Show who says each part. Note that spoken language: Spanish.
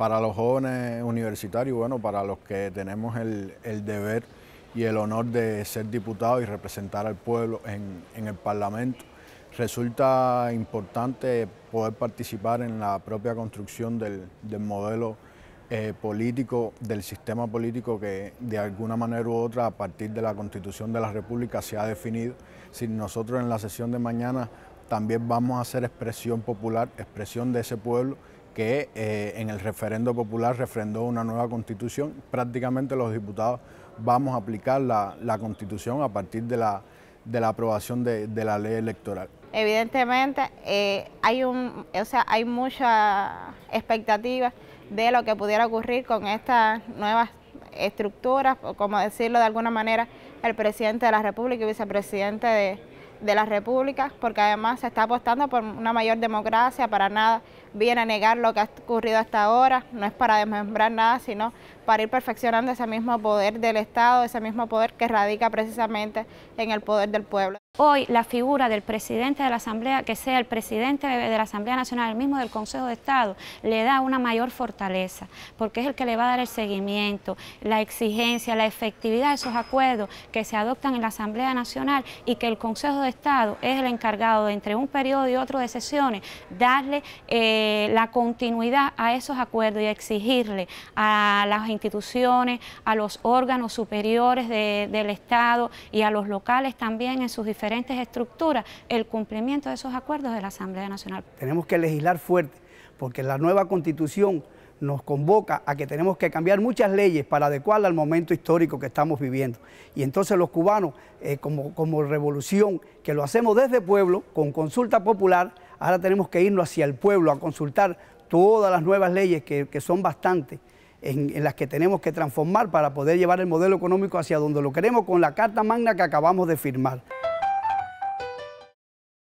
Speaker 1: para los jóvenes universitarios, bueno, para los que tenemos el, deber y el honor de ser diputados y representar al pueblo en, el Parlamento, resulta importante poder participar en la propia construcción del, modelo eh, político, del sistema político que de alguna manera u otra a partir de la Constitución de la República se ha definido. Si nosotros en la sesión de mañana también vamos a hacer expresión popular, expresión de ese pueblo que eh, en el referendo popular refrendó una nueva constitución. Prácticamente los diputados vamos a aplicar la, constitución a partir de la, de la aprobación de, la ley electoral.
Speaker 2: Evidentemente eh, hay, un, o sea, hay mucha expectativa de lo que pudiera ocurrir con estas nuevas estructuras, o como decirlo de alguna manera, el presidente de la República y vicepresidente de, de las repúblicas, porque además se está apostando por una mayor democracia, para nada viene a negar lo que ha ocurrido hasta ahora, no es para desmembrar nada, sino para ir perfeccionando ese mismo poder del Estado, ese mismo poder que radica precisamente en el poder del pueblo. Hoy la figura del presidente de la Asamblea, que sea el presidente de la Asamblea Nacional, el mismo del
Speaker 3: Consejo de Estado, le da una mayor fortaleza, porque es el que le va a dar el seguimiento, la exigencia, la efectividad de esos acuerdos que se adoptan en la Asamblea Nacional y que el Consejo de Estado es el encargado de entre un periodo y otro de sesiones, darle eh, la continuidad a esos acuerdos y exigirle a las instituciones, a los órganos superiores del Estado y a los locales también en sus diferentes diferentes estructuras el cumplimiento de esos acuerdos de la Asamblea Nacional.
Speaker 4: Tenemos que legislar fuerte porque la nueva constitución nos convoca a que tenemos que cambiar muchas leyes para adecuarla al momento histórico que estamos viviendo. Y entonces los cubanos, eh, como, como revolución, que lo hacemos desde pueblo, con consulta popular, ahora tenemos que irnos hacia el pueblo a consultar todas las nuevas leyes, que, son bastantes, en, las que tenemos que transformar para poder llevar el modelo económico hacia donde lo queremos con la Carta Magna que acabamos de firmar.